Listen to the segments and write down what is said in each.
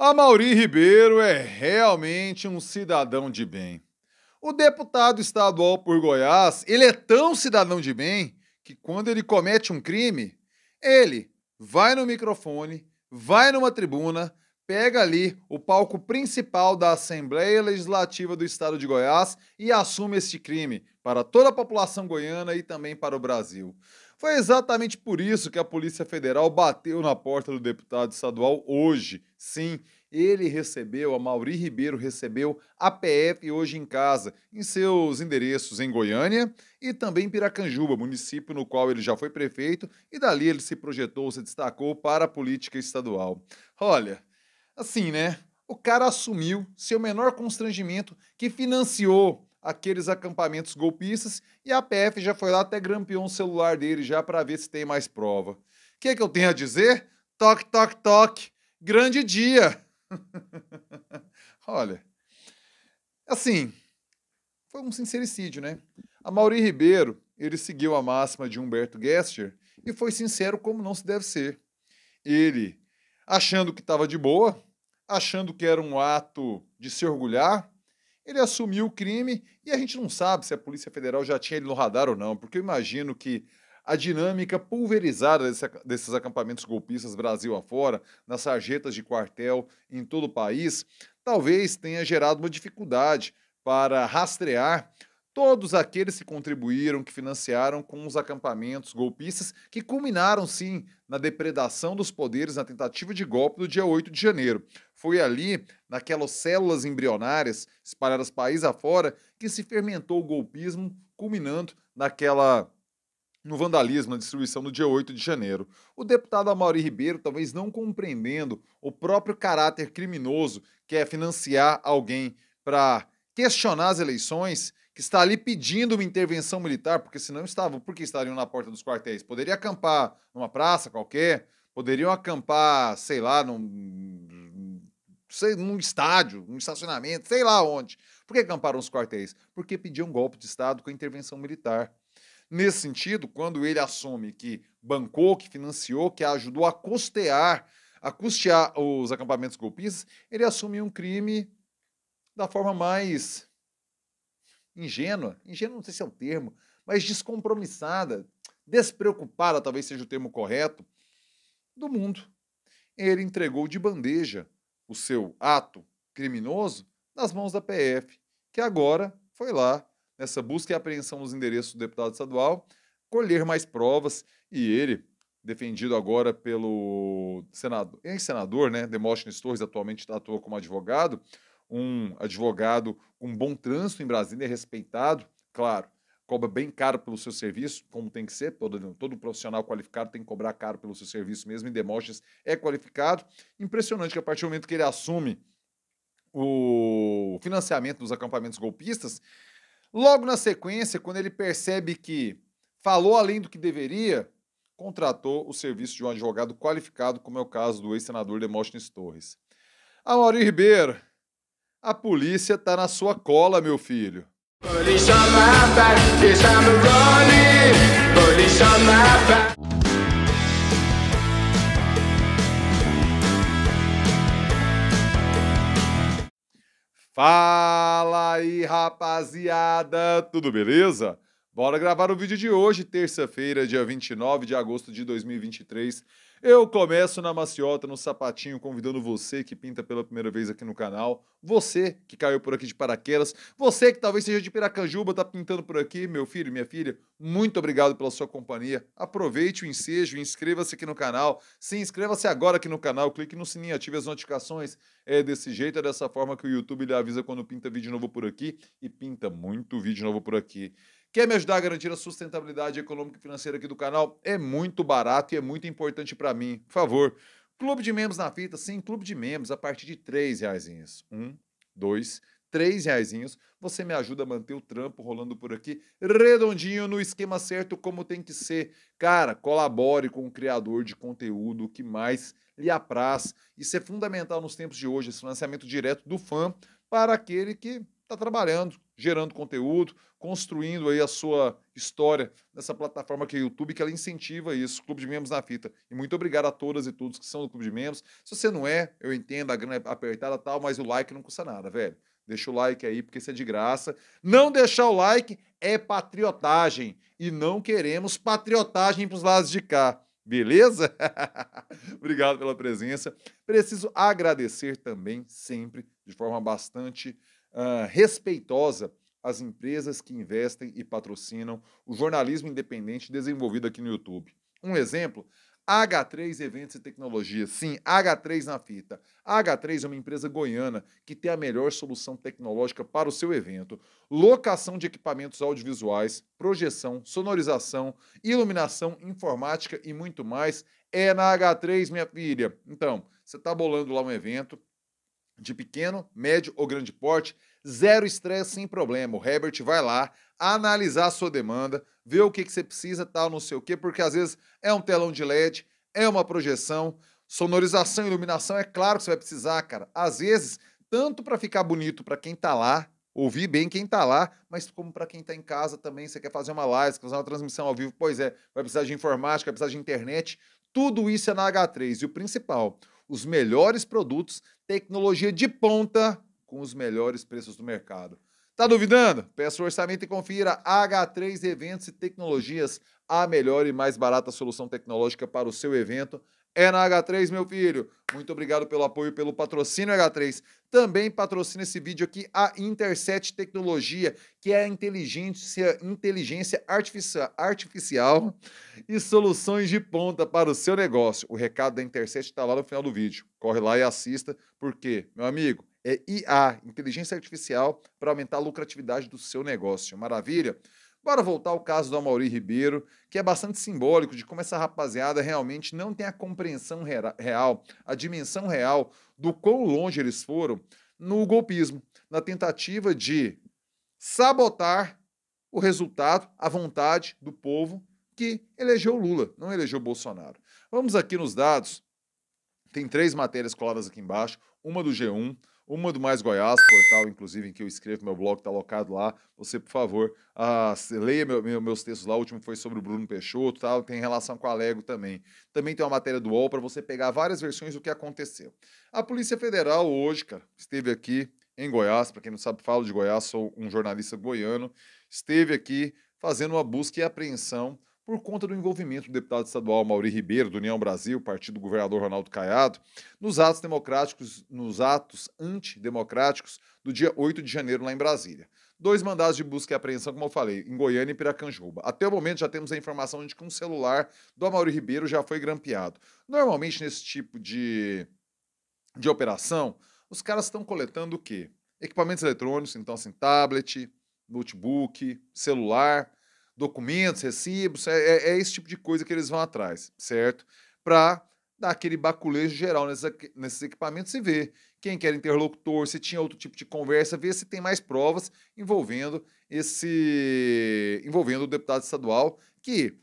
A Mauri Ribeiro é realmente um cidadão de bem. O deputado estadual por Goiás, ele é tão cidadão de bem que quando ele comete um crime, ele vai no microfone, vai numa tribuna, pega ali o palco principal da Assembleia Legislativa do Estado de Goiás e assume este crime para toda a população goiana e também para o Brasil. Foi exatamente por isso que a Polícia Federal bateu na porta do deputado estadual hoje. Sim, ele recebeu, a Mauri Ribeiro recebeu a PF hoje em casa, em seus endereços em Goiânia e também em Piracanjuba, município no qual ele já foi prefeito, e dali ele se projetou, se destacou para a política estadual. Olha, assim, né? O cara assumiu seu menor constrangimento que financiou aqueles acampamentos golpistas e a PF já foi lá até grampeou um celular dele já para ver se tem mais prova. O que, é que eu tenho a dizer? Toque, toque, toque. Grande dia! Olha, assim, foi um sincericídio, né? A Mauri Ribeiro, ele seguiu a máxima de Humberto Gester e foi sincero como não se deve ser. Ele, achando que estava de boa, achando que era um ato de se orgulhar, ele assumiu o crime e a gente não sabe se a Polícia Federal já tinha ele no radar ou não, porque eu imagino que a dinâmica pulverizada desse, desses acampamentos golpistas Brasil afora, nas sarjetas de quartel em todo o país, talvez tenha gerado uma dificuldade para rastrear todos aqueles que contribuíram, que financiaram com os acampamentos golpistas, que culminaram sim na depredação dos poderes na tentativa de golpe do dia 8 de janeiro. Foi ali, naquelas células embrionárias espalhadas país afora, que se fermentou o golpismo, culminando naquela no vandalismo, na destruição do dia 8 de janeiro. O deputado Amaury Ribeiro, talvez não compreendendo o próprio caráter criminoso que é financiar alguém para questionar as eleições, que está ali pedindo uma intervenção militar, porque se não estavam, por que estariam na porta dos quartéis? Poderiam acampar numa praça qualquer, poderiam acampar, sei lá, num, sei, num estádio, num estacionamento, sei lá onde. Por que acamparam os quartéis? Porque pediam um golpe de Estado com a intervenção militar. Nesse sentido, quando ele assume que bancou, que financiou, que ajudou a custear, a custear os acampamentos golpistas, ele assume um crime da forma mais ingênua, ingênua não sei se é um termo, mas descompromissada, despreocupada, talvez seja o termo correto, do mundo. Ele entregou de bandeja o seu ato criminoso nas mãos da PF, que agora foi lá, nessa busca e apreensão dos endereços do deputado estadual, colher mais provas e ele, defendido agora pelo senador, ex-senador, né, Demóstenes Torres, atualmente atua como advogado, um advogado com um bom trânsito em Brasília, é respeitado, claro, cobra bem caro pelo seu serviço, como tem que ser, todo, todo profissional qualificado tem que cobrar caro pelo seu serviço, mesmo em Demóstenes é qualificado. Impressionante que a partir do momento que ele assume o financiamento dos acampamentos golpistas, logo na sequência, quando ele percebe que falou além do que deveria, contratou o serviço de um advogado qualificado, como é o caso do ex-senador Demóstenes Torres. Amaury Ribeiro, a polícia tá na sua cola, meu filho. Fala aí, rapaziada! Tudo beleza? Bora gravar o vídeo de hoje, terça-feira, dia 29 de agosto de 2023. Eu começo na maciota, no sapatinho, convidando você que pinta pela primeira vez aqui no canal, você que caiu por aqui de paraquedas, você que talvez seja de Piracanjuba, tá pintando por aqui, meu filho, minha filha, muito obrigado pela sua companhia. Aproveite o ensejo, inscreva-se aqui no canal, se inscreva-se agora aqui no canal, clique no sininho, ative as notificações. É desse jeito, é dessa forma que o YouTube lhe avisa quando pinta vídeo novo por aqui e pinta muito vídeo novo por aqui. Quer me ajudar a garantir a sustentabilidade econômica e financeira aqui do canal? É muito barato e é muito importante para mim. Por favor, clube de membros na fita, sim, clube de membros a partir de três reais. Um, dois, três reais. Você me ajuda a manter o trampo rolando por aqui redondinho no esquema certo como tem que ser. Cara, colabore com o criador de conteúdo que mais lhe apraz. Isso é fundamental nos tempos de hoje, esse financiamento direto do fã para aquele que está trabalhando, gerando conteúdo, construindo aí a sua história nessa plataforma que é o YouTube, que ela incentiva isso, Clube de Membros na Fita. E muito obrigado a todas e todos que são do Clube de Membros. Se você não é, eu entendo, a grana é apertada e tal, mas o like não custa nada, velho. Deixa o like aí, porque isso é de graça. Não deixar o like é patriotagem. E não queremos patriotagem para os lados de cá. Beleza? obrigado pela presença. Preciso agradecer também, sempre, de forma bastante ah, respeitosa às empresas que investem e patrocinam o jornalismo independente desenvolvido aqui no YouTube. Um exemplo, H3 Eventos e Tecnologia. Sim, H3 na fita. H3 é uma empresa goiana que tem a melhor solução tecnológica para o seu evento. Locação de equipamentos audiovisuais, projeção, sonorização, iluminação, informática e muito mais é na H3, minha filha. Então, você está bolando lá um evento de pequeno, médio ou grande porte, Zero estresse, sem problema. O Herbert vai lá analisar a sua demanda, ver o que, que você precisa, tal, não sei o quê, porque às vezes é um telão de LED, é uma projeção, sonorização, iluminação, é claro que você vai precisar, cara. Às vezes, tanto para ficar bonito para quem tá lá, ouvir bem quem tá lá, mas como para quem tá em casa também, você quer fazer uma live, você quer fazer uma transmissão ao vivo, pois é, vai precisar de informática, vai precisar de internet, tudo isso é na H3. E o principal, os melhores produtos, tecnologia de ponta com os melhores preços do mercado. Tá duvidando? Peça o orçamento e confira H3 Eventos e Tecnologias, a melhor e mais barata solução tecnológica para o seu evento. É na H3, meu filho. Muito obrigado pelo apoio, e pelo patrocínio H3. Também patrocina esse vídeo aqui a Interset Tecnologia, que é a inteligência, inteligência artificial, artificial e soluções de ponta para o seu negócio. O recado da Interset está lá no final do vídeo. Corre lá e assista, porque, meu amigo, é IA, inteligência artificial, para aumentar a lucratividade do seu negócio. Maravilha? Bora voltar ao caso do Amaury Ribeiro, que é bastante simbólico de como essa rapaziada realmente não tem a compreensão real, a dimensão real do quão longe eles foram no golpismo, na tentativa de sabotar o resultado, a vontade do povo que elegeu Lula, não elegeu Bolsonaro. Vamos aqui nos dados. Tem três matérias coladas aqui embaixo, uma do G1, uma do Mais Goiás, portal, inclusive, em que eu escrevo, meu blog está alocado lá. Você, por favor, ah, leia meu, meu, meus textos lá. O último foi sobre o Bruno Peixoto, tal, tem relação com a Lego também. Também tem uma matéria do UOL para você pegar várias versões do que aconteceu. A Polícia Federal hoje, cara, esteve aqui em Goiás. Para quem não sabe, falo de Goiás, sou um jornalista goiano. Esteve aqui fazendo uma busca e apreensão por conta do envolvimento do deputado estadual Mauri Ribeiro, do União Brasil, partido do governador Ronaldo Caiado, nos atos democráticos, nos atos antidemocráticos do dia 8 de janeiro lá em Brasília. Dois mandados de busca e apreensão, como eu falei, em Goiânia e Piracanjuba. Até o momento já temos a informação de que um celular do Amaury Ribeiro já foi grampeado. Normalmente, nesse tipo de, de operação, os caras estão coletando o quê? Equipamentos eletrônicos, então assim, tablet, notebook, celular documentos, recibos, é, é, é esse tipo de coisa que eles vão atrás, certo? Para dar aquele baculejo geral nesses, nesses equipamentos e ver quem quer era interlocutor, se tinha outro tipo de conversa, ver se tem mais provas envolvendo esse envolvendo o deputado estadual que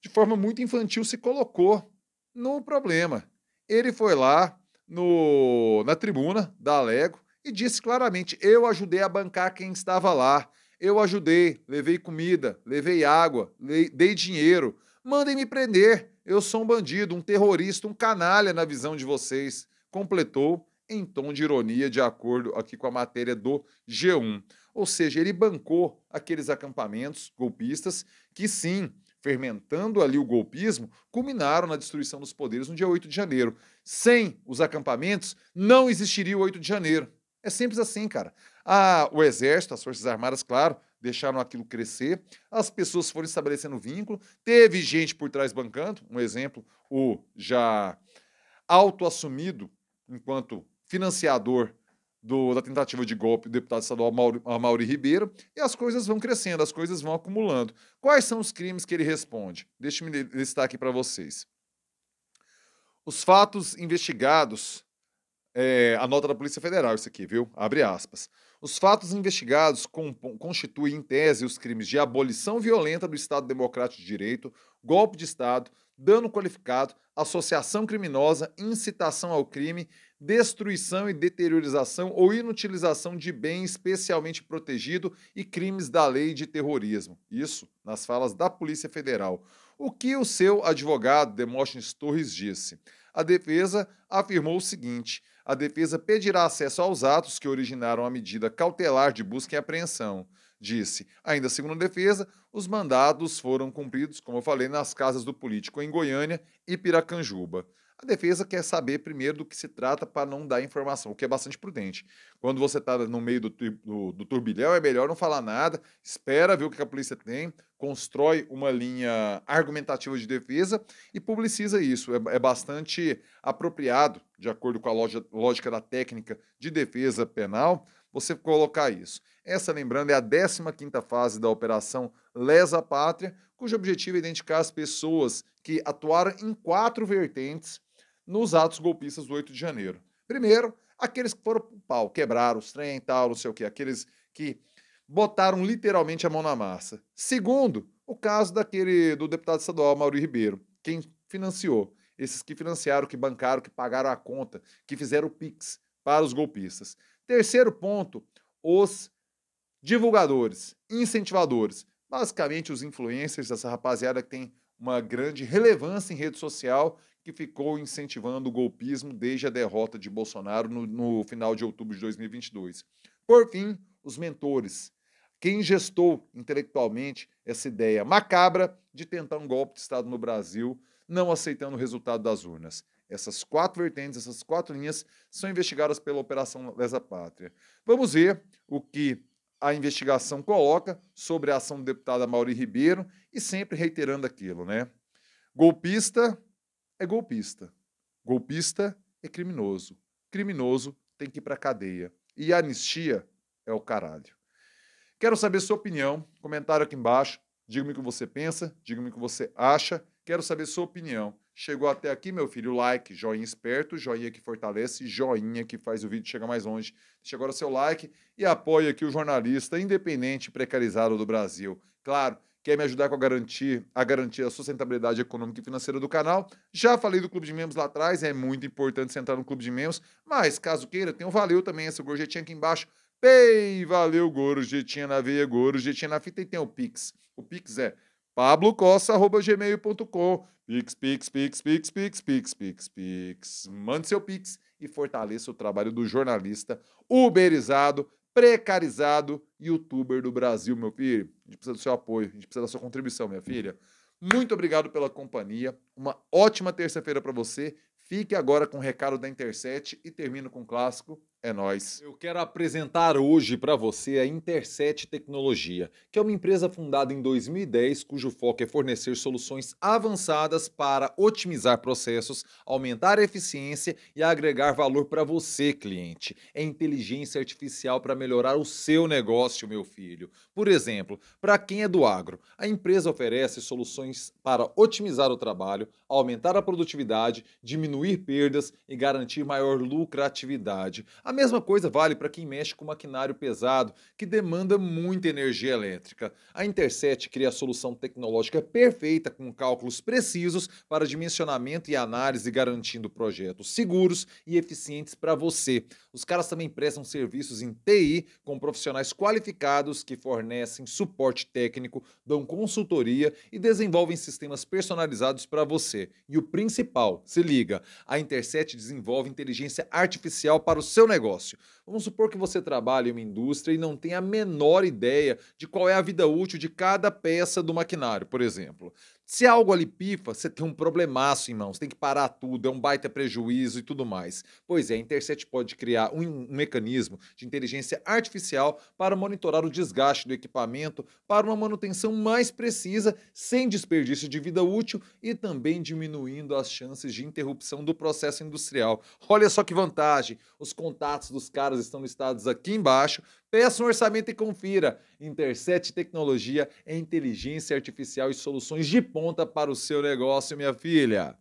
de forma muito infantil se colocou no problema. Ele foi lá no, na tribuna da Alego e disse claramente: "Eu ajudei a bancar quem estava lá. Eu ajudei, levei comida, levei água, dei dinheiro. Mandem me prender. Eu sou um bandido, um terrorista, um canalha na visão de vocês. Completou em tom de ironia, de acordo aqui com a matéria do G1. Ou seja, ele bancou aqueles acampamentos golpistas que sim, fermentando ali o golpismo, culminaram na destruição dos poderes no dia 8 de janeiro. Sem os acampamentos, não existiria o 8 de janeiro. É simples assim, cara. A, ah, o Exército, as Forças Armadas, claro, deixaram aquilo crescer, as pessoas foram estabelecendo vínculo, teve gente por trás bancando, um exemplo, o já autoassumido enquanto financiador do, da tentativa de golpe do deputado estadual Mauri, ah, Mauri Ribeiro, e as coisas vão crescendo, as coisas vão acumulando. Quais são os crimes que ele responde? Deixe-me listar aqui para vocês. Os fatos investigados, é, a nota da Polícia Federal, isso aqui, viu? Abre aspas. Os fatos investigados constituem, em tese, os crimes de abolição violenta do Estado Democrático de Direito, golpe de Estado, dano qualificado, associação criminosa, incitação ao crime, destruição e deteriorização ou inutilização de bem especialmente protegido e crimes da lei de terrorismo. Isso nas falas da Polícia Federal. O que o seu advogado, Demóstenes Torres, disse? A defesa afirmou o seguinte a defesa pedirá acesso aos atos que originaram a medida cautelar de busca e apreensão. Disse, ainda segundo a defesa, os mandados foram cumpridos, como eu falei, nas casas do político em Goiânia e Piracanjuba. A defesa quer saber primeiro do que se trata para não dar informação, o que é bastante prudente. Quando você está no meio do, do, do, turbilhão, é melhor não falar nada, espera ver o que a polícia tem, constrói uma linha argumentativa de defesa e publiciza isso. É, é bastante apropriado, de acordo com a loja, lógica da técnica de defesa penal, você colocar isso. Essa, lembrando, é a 15 fase da operação Lesa Pátria, cujo objetivo é identificar as pessoas que atuaram em quatro vertentes nos atos golpistas do 8 de janeiro. Primeiro, aqueles que foram pro pau, quebraram os trem e tal, não sei o quê, aqueles que botaram literalmente a mão na massa. Segundo, o caso daquele do deputado estadual Mauro Ribeiro, quem financiou, esses que financiaram, que bancaram, que pagaram a conta, que fizeram o Pix para os golpistas. Terceiro ponto, os divulgadores, incentivadores, basicamente os influencers, essa rapaziada que tem uma grande relevância em rede social que ficou incentivando o golpismo desde a derrota de Bolsonaro no, no final de outubro de 2022. Por fim, os mentores. Quem gestou intelectualmente essa ideia macabra de tentar um golpe de Estado no Brasil, não aceitando o resultado das urnas. Essas quatro vertentes, essas quatro linhas são investigadas pela Operação Lesa Pátria. Vamos ver o que a investigação coloca sobre a ação do deputado Mauri Ribeiro e sempre reiterando aquilo, né? Golpista é golpista. Golpista é criminoso. Criminoso tem que ir para cadeia. E anistia é o caralho. Quero saber sua opinião. Comentário aqui embaixo. Diga-me o que você pensa, diga-me o que você acha. Quero saber sua opinião. Chegou até aqui, meu filho, like, joinha esperto, joinha que fortalece, joinha que faz o vídeo chegar mais longe. Deixa agora seu like e apoia aqui o jornalista independente e precarizado do Brasil. Claro, quer me ajudar com a garantir, a garantir a sustentabilidade econômica e financeira do canal. Já falei do Clube de Membros lá atrás, é muito importante você entrar no Clube de Membros, mas caso queira, tem o um Valeu também, essa gorjetinha aqui embaixo. Pei, valeu, gorjetinha na veia, gorjetinha na fita e tem o Pix. O Pix é pablocossa.gmail.com Pix, Pix, Pix, Pix, Pix, Pix, Pix, Pix. Mande seu Pix e fortaleça o trabalho do jornalista uberizado precarizado youtuber do Brasil, meu filho. A gente precisa do seu apoio, a gente precisa da sua contribuição, minha filha. Muito obrigado pela companhia. Uma ótima terça-feira para você. Fique agora com o recado da Interset e termino com o um clássico é nós. Eu quero apresentar hoje para você a Interset Tecnologia, que é uma empresa fundada em 2010 cujo foco é fornecer soluções avançadas para otimizar processos, aumentar a eficiência e agregar valor para você, cliente. É inteligência artificial para melhorar o seu negócio, meu filho. Por exemplo, para quem é do agro, a empresa oferece soluções para otimizar o trabalho, aumentar a produtividade, diminuir perdas e garantir maior lucratividade. A mesma coisa vale para quem mexe com maquinário pesado, que demanda muita energia elétrica. A Interset cria a solução tecnológica perfeita com cálculos precisos para dimensionamento e análise, garantindo projetos seguros e eficientes para você. Os caras também prestam serviços em TI com profissionais qualificados que fornecem suporte técnico, dão consultoria e desenvolvem sistemas personalizados para você. E o principal, se liga, a Interset desenvolve inteligência artificial para o seu negócio negócio. Vamos supor que você trabalhe em uma indústria e não tenha a menor ideia de qual é a vida útil de cada peça do maquinário, por exemplo. Se é algo ali pifa, você tem um problemaço em mãos, tem que parar tudo, é um baita prejuízo e tudo mais. Pois é, a Intercept pode criar um, um mecanismo de inteligência artificial para monitorar o desgaste do equipamento para uma manutenção mais precisa, sem desperdício de vida útil e também diminuindo as chances de interrupção do processo industrial. Olha só que vantagem! Os contatos dos caras estão listados aqui embaixo. Peça um orçamento e confira. Interset Tecnologia é inteligência artificial e soluções de ponta para o seu negócio, minha filha.